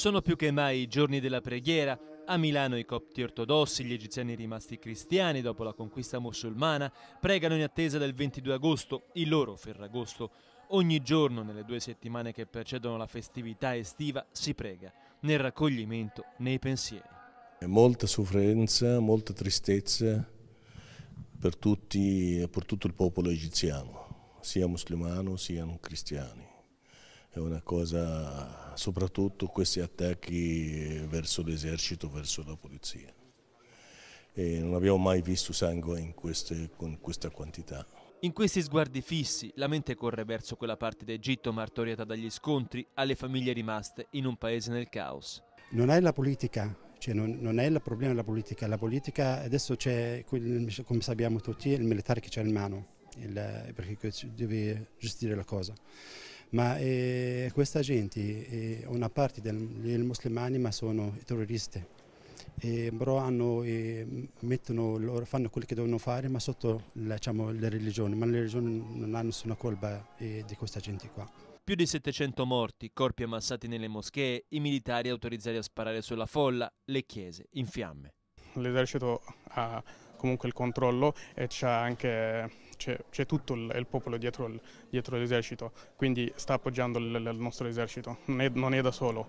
Sono più che mai i giorni della preghiera. A Milano i copti ortodossi, gli egiziani rimasti cristiani dopo la conquista musulmana, pregano in attesa del 22 agosto, il loro Ferragosto. Ogni giorno, nelle due settimane che precedono la festività estiva, si prega, nel raccoglimento, nei pensieri. Molta sofferenza, molta tristezza per, tutti, per tutto il popolo egiziano, sia musulmano sia non cristiani è una cosa, soprattutto questi attacchi verso l'esercito, verso la polizia. E non abbiamo mai visto sangue in queste, con questa quantità. In questi sguardi fissi, la mente corre verso quella parte d'Egitto martoriata dagli scontri alle famiglie rimaste in un paese nel caos. Non è la politica, cioè non, non, è il problema della politica, la politica adesso c'è, come sappiamo tutti, il militare che c'è in mano, il, perché deve gestire la cosa ma eh, questa gente, eh, una parte dei musulmani ma sono terroristi, eh, però hanno, eh, mettono, loro, fanno quello che devono fare ma sotto diciamo, le religioni, ma le religioni non hanno nessuna colpa eh, di questa gente qua. Più di 700 morti, corpi ammassati nelle moschee, i militari autorizzati a sparare sulla folla, le chiese in fiamme. L'esercito ha comunque il controllo e c'è anche c'è tutto il, il popolo dietro, il, dietro, l'esercito, quindi sta appoggiando il, nostro esercito, non è, non è da solo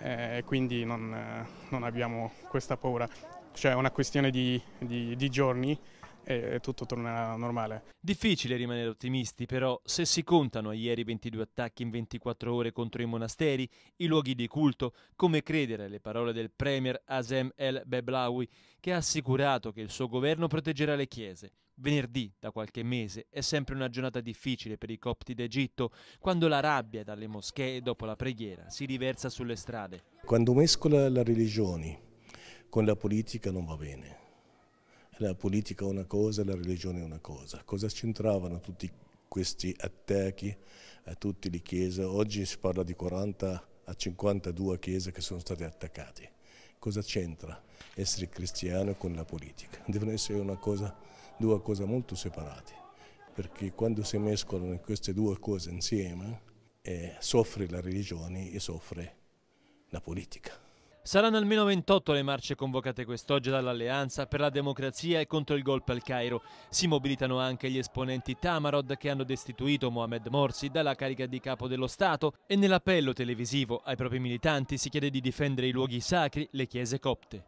eh, e eh, quindi non, eh, non, abbiamo questa paura. Cioè è una questione di, di, di giorni e tutto tornerà normale. Difficile rimanere ottimisti però, se si contano a ieri 22 attacchi in 24 ore contro i monasteri, i luoghi di culto, come credere alle parole del premier Asem El Beblawi, che ha assicurato che il suo governo proteggerà le chiese. Venerdì, da qualche mese, è sempre una giornata difficile per i copti d'Egitto, quando la rabbia dalle moschee dopo la preghiera si riversa sulle strade. Quando mescola le religioni con la politica non va bene la politica è una cosa, e la religione è una cosa. Cosa c'entravano tutti questi attacchi a tutte le chiese? Oggi si parla di 40 a 52 chiese che sono state attaccate. Cosa c'entra essere cristiano con la politica? Devono essere cosa, due cose molto separate, perché quando si mescolano queste due cose insieme eh, soffre la religione e soffre la politica. Saranno almeno 28 le marce convocate quest'oggi dall'Alleanza per la democrazia e contro il golpe al Cairo. Si mobilitano anche gli esponenti Tamarod che hanno destituito Mohamed Morsi dalla carica di capo dello Stato e nell'appello televisivo ai propri militanti si chiede di difendere i luoghi sacri, le chiese copte.